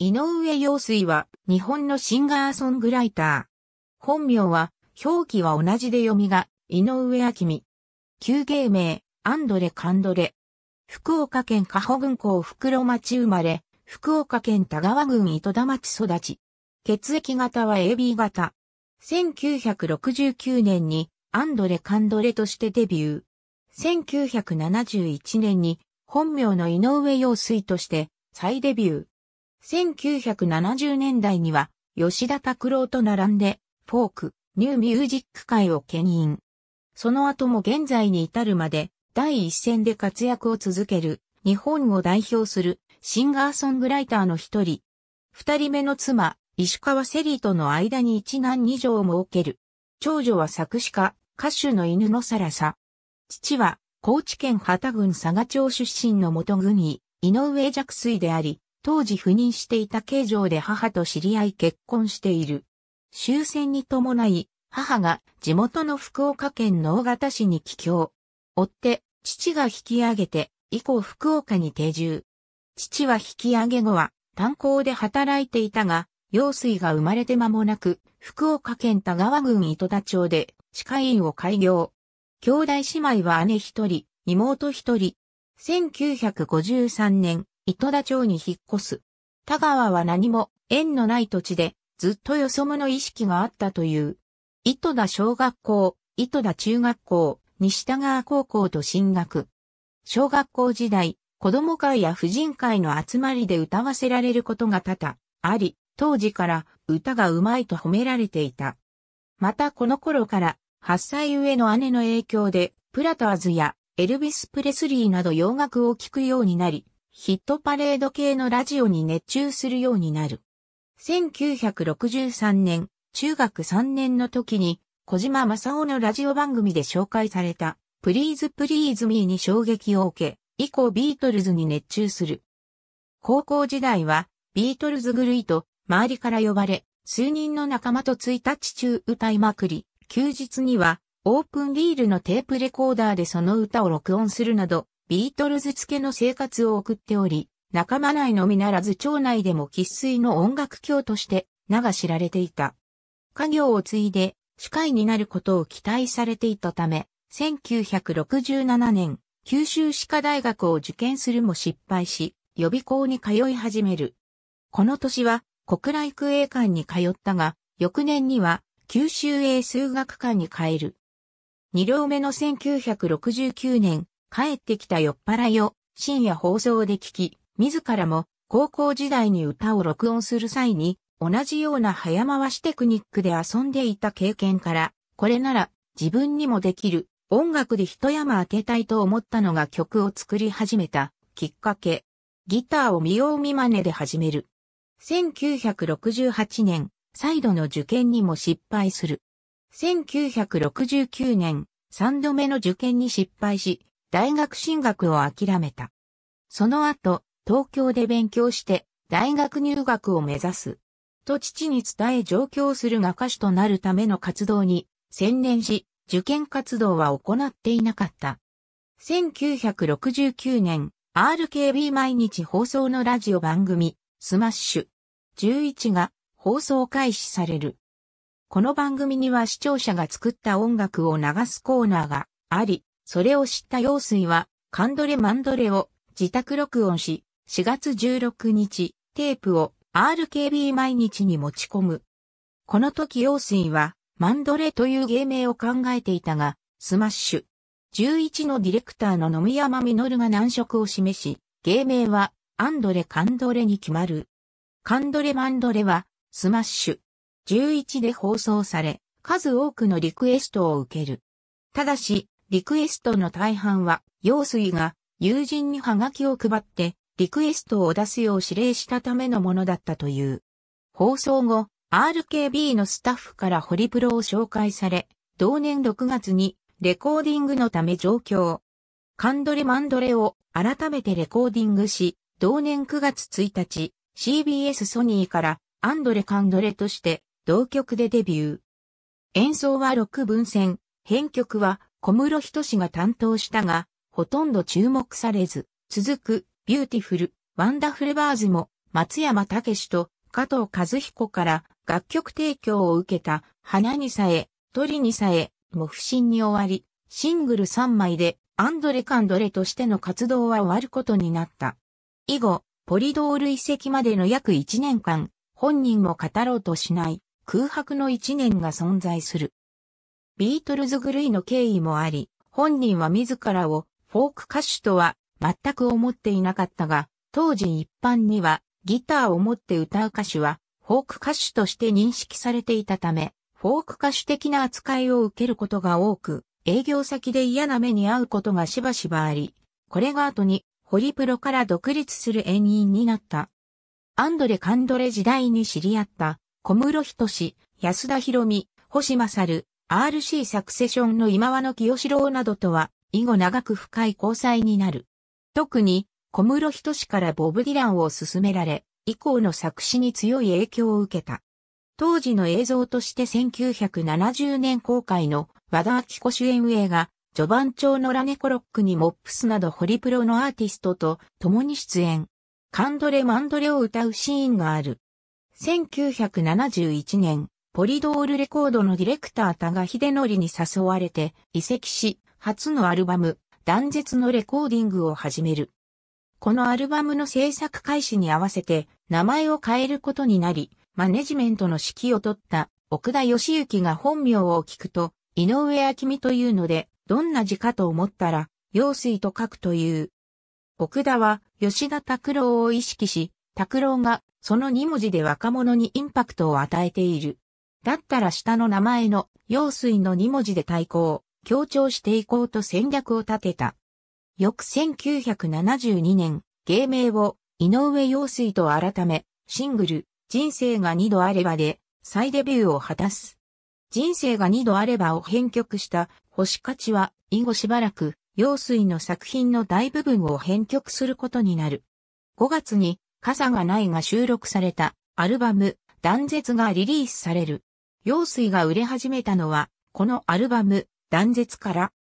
井上陽水は日本のシンガーソングライター。本名は表記は同じで読みが井上明美。旧芸名アンドレ・カンドレ。福岡県加保郡港袋町生まれ、福岡県田川郡糸田町育ち。血液型は AB 型。1969年にアンドレ・カンドレとしてデビュー。1971年に本名の井上陽水として再デビュー。1970年代には、吉田拓郎と並んで、フォーク、ニューミュージック界を牽引。その後も現在に至るまで、第一線で活躍を続ける、日本を代表する、シンガーソングライターの一人。二人目の妻、石川セリーとの間に一男二女を設ける。長女は作詞家、歌手の犬のサラサ。父は、高知県畑郡佐賀町出身の元軍医、井上弱水であり、当時赴任していた形状で母と知り合い結婚している。終戦に伴い、母が地元の福岡県の大型市に帰郷。追って、父が引き上げて、以降福岡に定住。父は引き上げ後は、炭鉱で働いていたが、用水が生まれて間もなく、福岡県田川郡糸田町で、歯科医院を開業。兄弟姉妹は姉一人、妹一人。1953年、糸田町に引っ越す。田川は何も縁のない土地で、ずっとよそ者意識があったという。糸田小学校、糸田中学校、西田川高校と進学。小学校時代、子供会や婦人会の集まりで歌わせられることが多々あり、当時から歌がうまいと褒められていた。またこの頃から8歳上の姉の影響でプラターズやエルビス・プレスリーなど洋楽を聴くようになり、ヒットパレード系のラジオに熱中するようになる。1963年、中学3年の時に、小島正夫のラジオ番組で紹介された、プリーズプリーズミーに衝撃を受け、以降ビートルズに熱中する。高校時代は、ビートルズ狂いと、周りから呼ばれ、数人の仲間と1日中歌いまくり、休日には、オープンリールのテープレコーダーでその歌を録音するなど、ビートルズ付けの生活を送っており、仲間内のみならず町内でも喫水の音楽教として名が知られていた。家業を継いで、司会になることを期待されていたため、1967年、九州歯科大学を受験するも失敗し、予備校に通い始める。この年は、国内空営館に通ったが、翌年には、九州英数学館に変える。二両目の1969年、帰ってきた酔っ払いを深夜放送で聞き、自らも高校時代に歌を録音する際に同じような早回しテクニックで遊んでいた経験から、これなら自分にもできる音楽で一山当てたいと思ったのが曲を作り始めたきっかけ。ギターを見よう見真似で始める。1968年、再度の受験にも失敗する。1969年、三度目の受験に失敗し、大学進学を諦めた。その後、東京で勉強して、大学入学を目指す。と父に伝え上京するが歌手となるための活動に専念し、受験活動は行っていなかった。1969年、RKB 毎日放送のラジオ番組、スマッシュ11が放送開始される。この番組には視聴者が作った音楽を流すコーナーがあり、それを知った陽水は、カンドレマンドレを自宅録音し、4月16日、テープを RKB 毎日に持ち込む。この時陽水は、マンドレという芸名を考えていたが、スマッシュ。11のディレクターの野見山実が難色を示し、芸名は、アンドレ・カンドレに決まる。カンドレ・マンドレは、スマッシュ。11で放送され、数多くのリクエストを受ける。ただし、リクエストの大半は、陽水が友人にハガキを配って、リクエストを出すよう指令したためのものだったという。放送後、RKB のスタッフからホリプロを紹介され、同年6月にレコーディングのため上京。カンドレマンドレを改めてレコーディングし、同年9月1日、CBS ソニーからアンドレカンドレとして同曲でデビュー。演奏は6分線、編曲は小室仁氏が担当したが、ほとんど注目されず、続く、ビューティフル、ワンダフルバーズも、松山武と加藤和彦から楽曲提供を受けた、花にさえ、鳥にさえ、も不審に終わり、シングル3枚で、アンドレカンドレとしての活動は終わることになった。以後、ポリドール遺跡までの約1年間、本人も語ろうとしない、空白の1年が存在する。ビートルズ狂いの経緯もあり、本人は自らをフォーク歌手とは全く思っていなかったが、当時一般にはギターを持って歌う歌手はフォーク歌手として認識されていたため、フォーク歌手的な扱いを受けることが多く、営業先で嫌な目に遭うことがしばしばあり、これが後にホリプロから独立する縁員になった。アンドレ・カンドレ時代に知り合った小室仁志、安田博美、星勝、RC サクセションの今和の清志郎などとは、以後長く深い交際になる。特に、小室仁志からボブ・ディランを勧められ、以降の作詞に強い影響を受けた。当時の映像として1970年公開の和田明子主演映画、序盤調のラネコロックにモップスなどホリプロのアーティストと共に出演。カンドレマンドレを歌うシーンがある。1971年、ポリドールレコードのディレクター多賀秀則に誘われて移籍し、初のアルバム、断絶のレコーディングを始める。このアルバムの制作開始に合わせて名前を変えることになり、マネジメントの指揮を取った奥田義行が本名を聞くと、井上明美というので、どんな字かと思ったら、陽水と書くという。奥田は吉田拓郎を意識し、拓郎がその2文字で若者にインパクトを与えているだったら下の名前の、用水の2文字で対抗、強調していこうと戦略を立てた。翌1972年、芸名を、井上陽水と改め、シングル、人生が2度あればで、再デビューを果たす。人生が2度あればを編曲した星勝は以後しばらく陽水の作品の大部分を編曲することになる。5月に傘がないが収録されたアルバム断絶がリリースされる。陽水が売れ始めたのは、このアルバム、断絶から。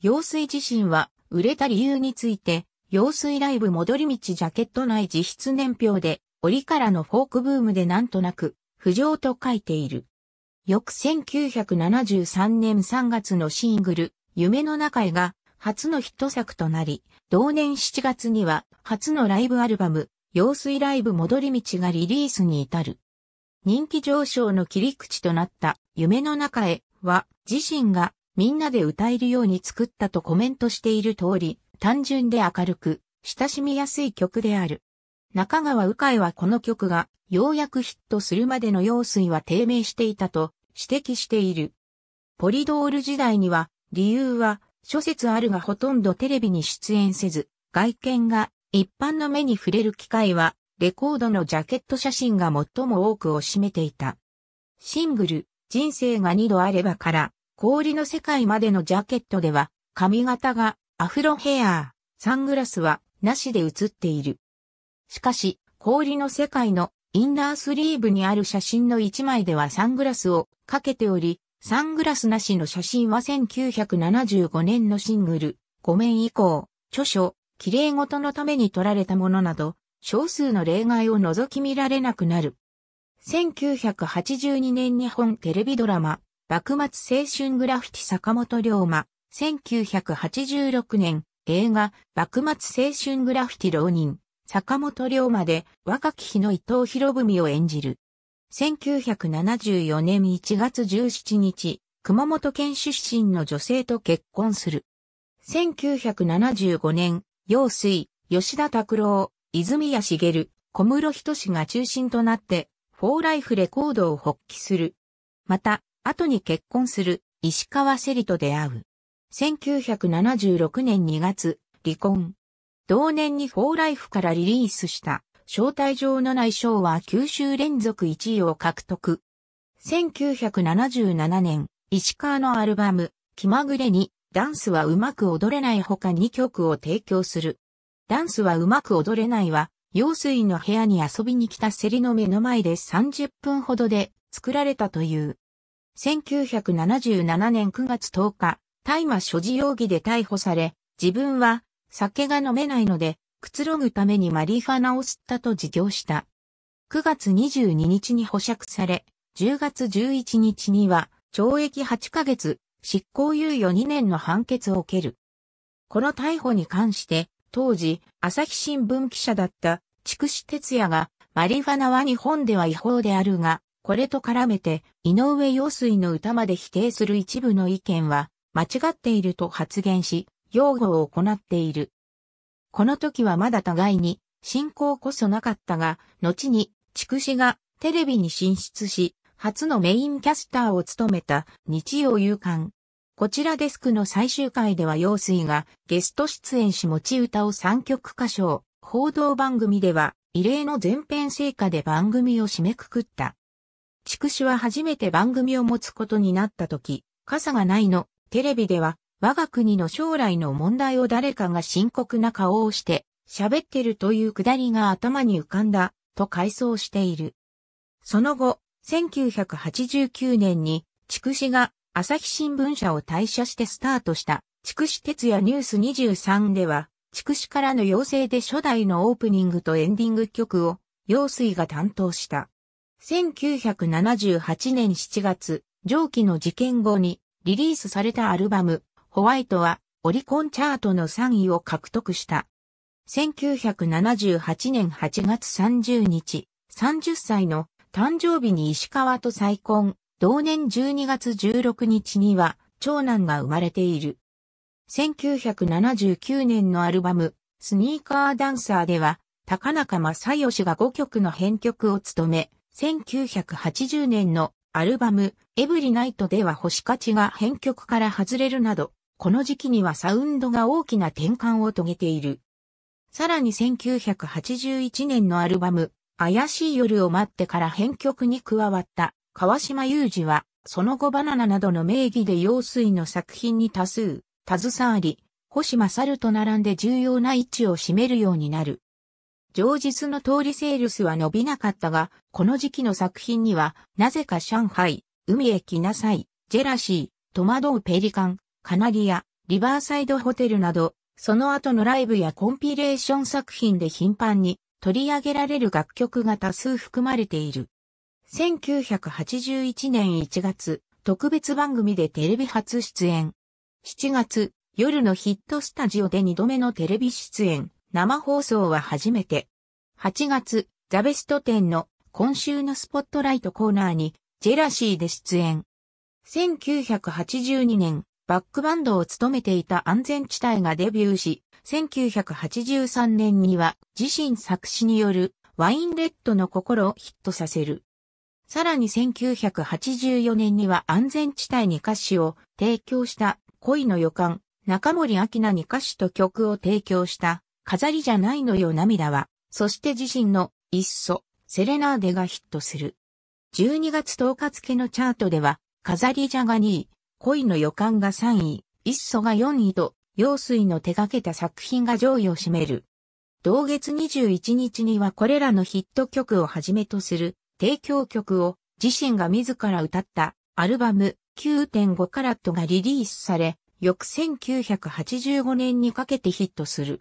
陽水自身は、売れた理由について、陽水ライブ戻り道ジャケット内自筆年表で、折からのフォークブームでなんとなく、浮上と書いている。翌1973年3月のシングル、夢の中へが、初のヒット作となり、同年7月には、初のライブアルバム、陽水ライブ戻り道がリリースに至る。人気上昇の切り口となった夢の中へは自身がみんなで歌えるように作ったとコメントしている通り、単純で明るく、親しみやすい曲である。中川鵜飼はこの曲がようやくヒットするまでの用水は低迷していたと指摘している。ポリドール時代には理由は諸説あるがほとんどテレビに出演せず、外見が一般の目に触れる機会はレコードのジャケット写真が最も多くを占めていた。シングル、人生が二度あればから、氷の世界までのジャケットでは、髪型がアフロヘアー、サングラスはなしで写っている。しかし、氷の世界のインナースリーブにある写真の一枚ではサングラスをかけており、サングラスなしの写真は1975年のシングル、め面以降、著書、綺麗事のために撮られたものなど、少数の例外を除き見られなくなる。1982年日本テレビドラマ、幕末青春グラフィティ坂本龍馬、1986年、映画、幕末青春グラフィティ浪人、坂本龍馬で若き日の伊藤博文を演じる。1974年1月17日、熊本県出身の女性と結婚する。1975年、陽水、吉田拓郎、泉谷茂、小室仁氏が中心となって、フォーライフレコードを発揮する。また、後に結婚する石川セリと出会う。1976年2月、離婚。同年にフォーライフからリリースした招待状の内賞は9週連続1位を獲得。1977年、石川のアルバム、気まぐれにダンスはうまく踊れない他2曲を提供する。ダンスはうまく踊れないは、用水の部屋に遊びに来たセリの目の前で30分ほどで作られたという。1977年9月10日、大麻所持容疑で逮捕され、自分は酒が飲めないので、くつろぐためにマリファナを吸ったと自供した。9月22日に保釈され、10月11日には懲役8ヶ月、執行猶予2年の判決を受ける。この逮捕に関して、当時、朝日新聞記者だった筑紫哲也が、マリファナは日本では違法であるが、これと絡めて、井上陽水の歌まで否定する一部の意見は、間違っていると発言し、擁護を行っている。この時はまだ互いに、信仰こそなかったが、後に、筑紫がテレビに進出し、初のメインキャスターを務めた日曜夕刊こちらデスクの最終回では陽水がゲスト出演し持ち歌を3曲歌唱。報道番組では異例の前編成果で番組を締めくくった。筑紫は初めて番組を持つことになった時、傘がないの、テレビでは我が国の将来の問題を誰かが深刻な顔をして喋ってるというくだりが頭に浮かんだと回想している。その後、1989年に筑紫が朝日新聞社を退社してスタートした、筑紫哲也ニュース23では、筑紫からの要請で初代のオープニングとエンディング曲を、陽水が担当した。1978年7月、上記の事件後にリリースされたアルバム、ホワイトはオリコンチャートの3位を獲得した。1978年8月30日、30歳の誕生日に石川と再婚。同年12月16日には、長男が生まれている。1979年のアルバム、スニーカーダンサーでは、高中正義が5曲の編曲を務め、1980年のアルバム、エブリナイトでは星勝ちが編曲から外れるなど、この時期にはサウンドが大きな転換を遂げている。さらに1981年のアルバム、怪しい夜を待ってから編曲に加わった川島裕二は、その後バナナなどの名義で用水の作品に多数、携わり、星勝と並んで重要な位置を占めるようになる。上述の通りセールスは伸びなかったが、この時期の作品には、なぜか上海、海へ来なさい、ジェラシー、戸惑うペリカン、カナリア、リバーサイドホテルなど、その後のライブやコンピレーション作品で頻繁に取り上げられる楽曲が多数含まれている。1981年1月、特別番組でテレビ初出演。7月、夜のヒットスタジオで2度目のテレビ出演、生放送は初めて。8月、ザベスト10の今週のスポットライトコーナーに、ジェラシーで出演。1982年、バックバンドを務めていた安全地帯がデビューし、1983年には自身作詞によるワインレッドの心をヒットさせる。さらに1984年には安全地帯に歌詞を提供した恋の予感、中森明菜に歌詞と曲を提供した飾りじゃないのよ涙は、そして自身のいっそ、セレナーデがヒットする。12月10日付のチャートでは、飾りじゃが2位、恋の予感が3位、いっそが4位と、陽水の手掛けた作品が上位を占める。同月21日にはこれらのヒット曲をはじめとする提供曲を自身が自ら歌ったアルバム9.5カラットがリリースされ、翌1985年にかけてヒットする。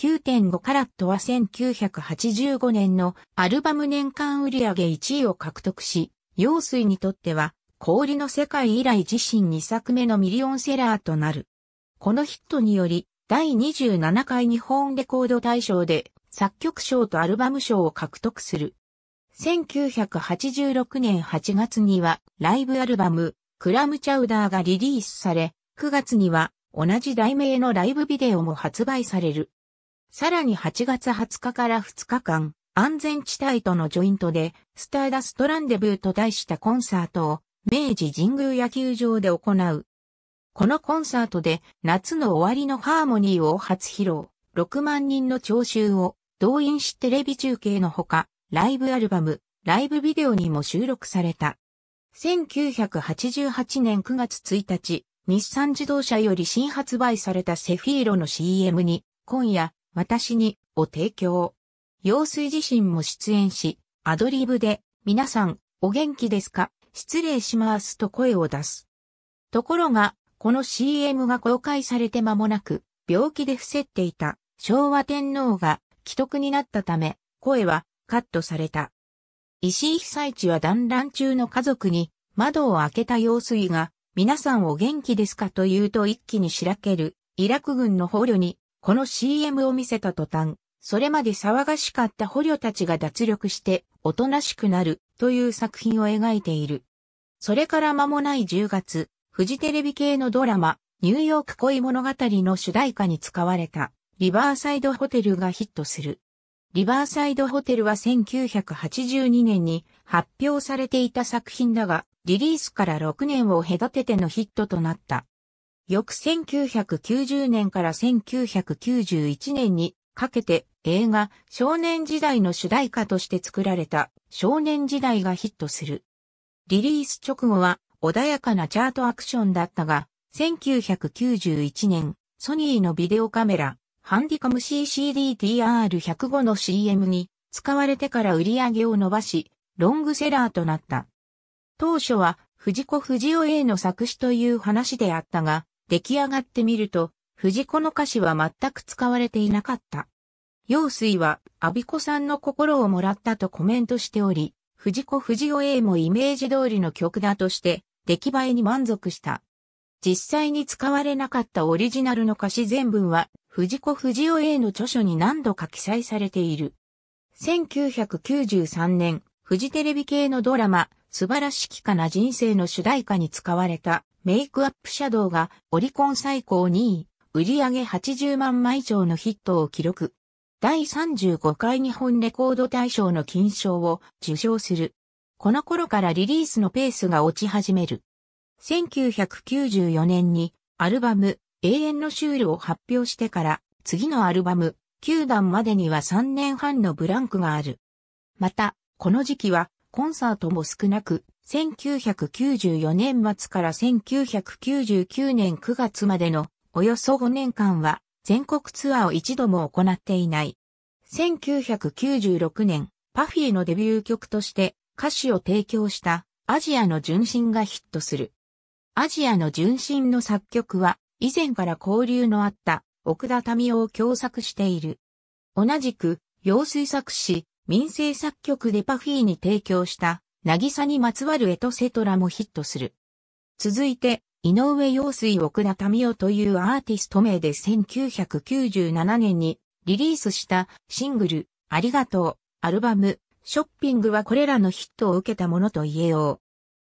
9.5カラットは1985年のアルバム年間売上1位を獲得し、陽水にとっては氷の世界以来自身2作目のミリオンセラーとなる。このヒットにより、第27回日本レコード大賞で作曲賞とアルバム賞を獲得する。1986年8月にはライブアルバム、クラムチャウダーがリリースされ、9月には同じ題名のライブビデオも発売される。さらに8月20日から2日間、安全地帯とのジョイントで、スターダストランデブーと題したコンサートを、明治神宮野球場で行う。このコンサートで、夏の終わりのハーモニーを初披露、6万人の聴衆を動員しテレビ中継のほか、ライブアルバム、ライブビデオにも収録された。1988年9月1日、日産自動車より新発売されたセフィーロの CM に、今夜、私に、を提供。陽水自身も出演し、アドリブで、皆さん、お元気ですか失礼しますと声を出す。ところが、この CM が公開されて間もなく、病気で伏せっていた昭和天皇が既得になったため、声はカットされた。石井被災地は団らん中の家族に窓を開けた用水が皆さんお元気ですかと言うと一気にしらけるイラク軍の捕虜にこの CM を見せた途端、それまで騒がしかった捕虜たちが脱力しておとなしくなるという作品を描いている。それから間もない10月、フジテレビ系のドラマ、ニューヨーク恋物語の主題歌に使われた、リバーサイドホテルがヒットする。リバーサイドホテルは1982年に発表されていた作品だが、リリースから6年を隔ててのヒットとなった。翌1990年から1991年にかけて映画少年時代の主題歌として作られた少年時代がヒットする。リリース直後は穏やかなチャートアクションだったが、1991年ソニーのビデオカメラハンディカム CCDTR105 の CM に使われてから売り上げを伸ばし、ロングセラーとなった。当初は藤子不二雄 A の作詞という話であったが、出来上がってみると、藤子の歌詞は全く使われていなかった。陽水は、阿ビ子さんの心をもらったとコメントしており、藤子不二雄 A もイメージ通りの曲だとして、出来栄えに満足した。実際に使われなかったオリジナルの歌詞全文は、藤子不二雄 A の著書に何度か記載されている。1993年、フジテレビ系のドラマ、素晴らしきかな人生の主題歌に使われたメイクアップシャドウがオリコン最高2位、売上げ80万枚以上のヒットを記録。第35回日本レコード大賞の金賞を受賞する。この頃からリリースのペースが落ち始める。1994年にアルバム永遠のシュールを発表してから次のアルバム9段までには3年半のブランクがある。また、この時期はコンサートも少なく、1994年末から1999年9月までのおよそ5年間は全国ツアーを一度も行っていない。1996年、パフィーのデビュー曲として歌詞を提供したアジアの純真がヒットする。アジアの純真の作曲は、以前から交流のあった奥田民夫を共作している。同じく、用水作詞、民生作曲でパフィーに提供した、渚にまつわるエトセトラもヒットする。続いて、井上陽水奥田民夫というアーティスト名で1997年にリリースしたシングル、ありがとう、アルバム、ショッピングはこれらのヒットを受けたものと言えよう。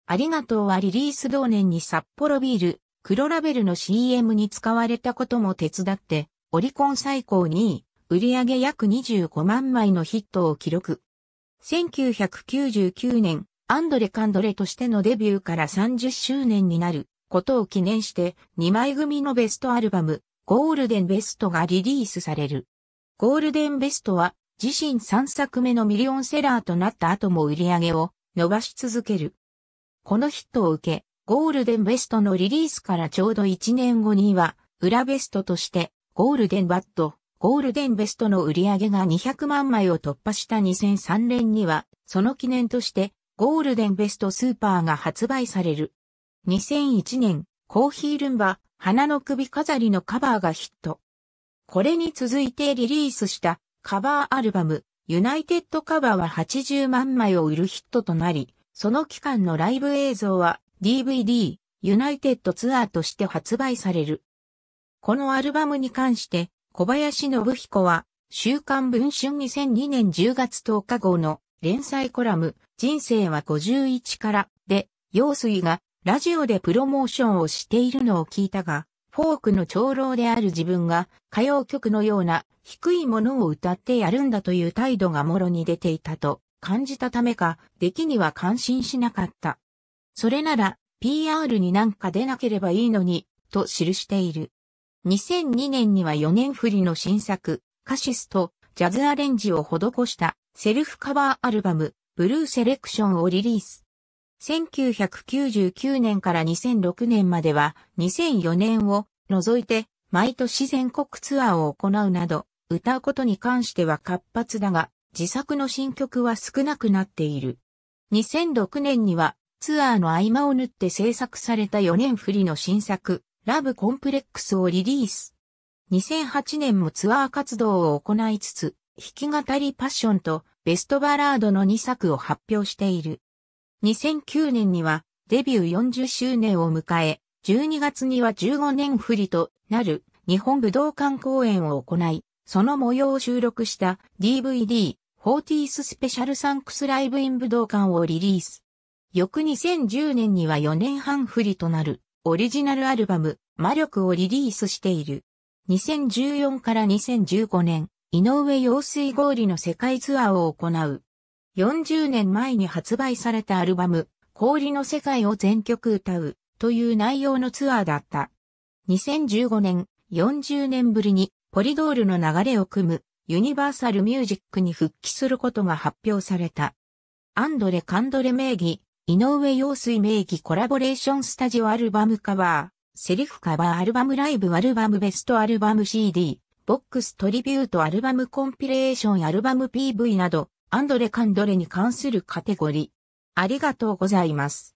ありがとうはリリース同年に札幌ビール、黒ラベルの CM に使われたことも手伝って、オリコン最高2位、売上げ約25万枚のヒットを記録。1999年、アンドレ・カンドレとしてのデビューから30周年になることを記念して2枚組のベストアルバム、ゴールデンベストがリリースされる。ゴールデンベストは自身3作目のミリオンセラーとなった後も売り上げを伸ばし続ける。このヒットを受け、ゴールデンベストのリリースからちょうど1年後には、裏ベストとして、ゴールデンバット、ゴールデンベストの売り上げが200万枚を突破した2003年には、その記念として、ゴールデンベストスーパーが発売される。2001年、コーヒールンバ、花の首飾りのカバーがヒット。これに続いてリリースしたカバーアルバム、ユナイテッドカバーは80万枚を売るヒットとなり、その期間のライブ映像は DVD ユナイテッドツアーとして発売される。このアルバムに関して小林信彦は週刊文春2002年10月10日号の連載コラム人生は51からで陽水がラジオでプロモーションをしているのを聞いたが、フォークの長老である自分が歌謡曲のような低いものを歌ってやるんだという態度がもろに出ていたと感じたためか、出来には感心しなかった。それなら、PR になんか出なければいいのに、と記している。2002年には4年振りの新作、カシスとジャズアレンジを施したセルフカバーアルバム、ブルーセレクションをリリース。1999年から2006年までは2004年を除いて毎年全国ツアーを行うなど歌うことに関しては活発だが自作の新曲は少なくなっている。2006年にはツアーの合間を縫って制作された4年振りの新作、ラブコンプレックスをリリース。2008年もツアー活動を行いつつ、弾き語りパッションとベストバラードの2作を発表している。2009年にはデビュー40周年を迎え、12月には15年振りとなる日本武道館公演を行い、その模様を収録した DVD フォーティーススペシャルサンクスライブイン武道館をリリース。翌2010年には4年半振りとなるオリジナルアルバム魔力をリリースしている。2014から2015年、井上陽水氷の世界ツアーを行う。40年前に発売されたアルバム、氷の世界を全曲歌うという内容のツアーだった。2015年、40年ぶりにポリドールの流れを組むユニバーサルミュージックに復帰することが発表された。アンドレ・カンドレ名義、井上陽水名義コラボレーションスタジオアルバムカバー、セリフカバーアルバムライブアルバムベストアルバム CD、ボックストリビュートアルバムコンピレーションアルバム PV など、アンドレ・カンドレに関するカテゴリー。ありがとうございます。